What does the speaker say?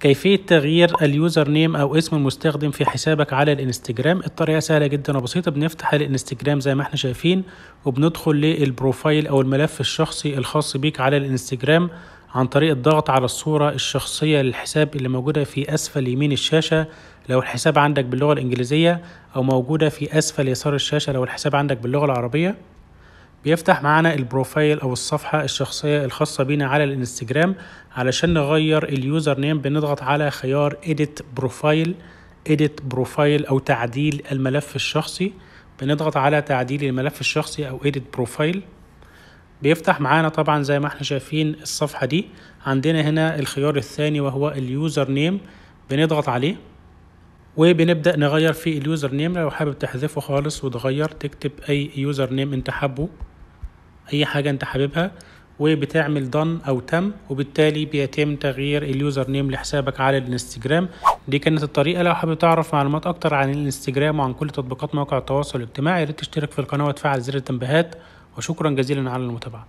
كيفية تغيير اليوزر نيم أو اسم المستخدم في حسابك على الانستجرام الطريقة سهلة جدا وبسيطة بنفتح الانستجرام زي ما احنا شايفين وبندخل للبروفايل أو الملف الشخصي الخاص بيك على الانستجرام عن طريق الضغط على الصورة الشخصية للحساب اللي موجودة في أسفل يمين الشاشة لو الحساب عندك باللغة الإنجليزية أو موجودة في أسفل يسار الشاشة لو الحساب عندك باللغة العربية بيفتح معانا البروفايل او الصفحة الشخصية الخاصة بينا على الانستجرام علشان نغير اليوزر نيم بنضغط على خيار edit بروفايل edit بروفايل او تعديل الملف الشخصي بنضغط على تعديل الملف الشخصي او edit بروفايل بيفتح معانا طبعا زي ما احنا شايفين الصفحة دي عندنا هنا الخيار الثاني وهو اليوزر نيم بنضغط عليه وبنبدأ نغير في اليوزر نيم لو حابب تحذفه خالص وتغير تكتب أي يوزر نيم أنت حابه اي حاجه انت حاببها وبتعمل دن او تم وبالتالي بيتم تغيير اليوزر نيم لحسابك على الانستجرام دي كانت الطريقه لو حابب تعرف معلومات اكتر عن الانستجرام وعن كل تطبيقات مواقع التواصل الاجتماعي ريت تشترك في القناه وتفعل زر التنبيهات وشكرا جزيلا على المتابعه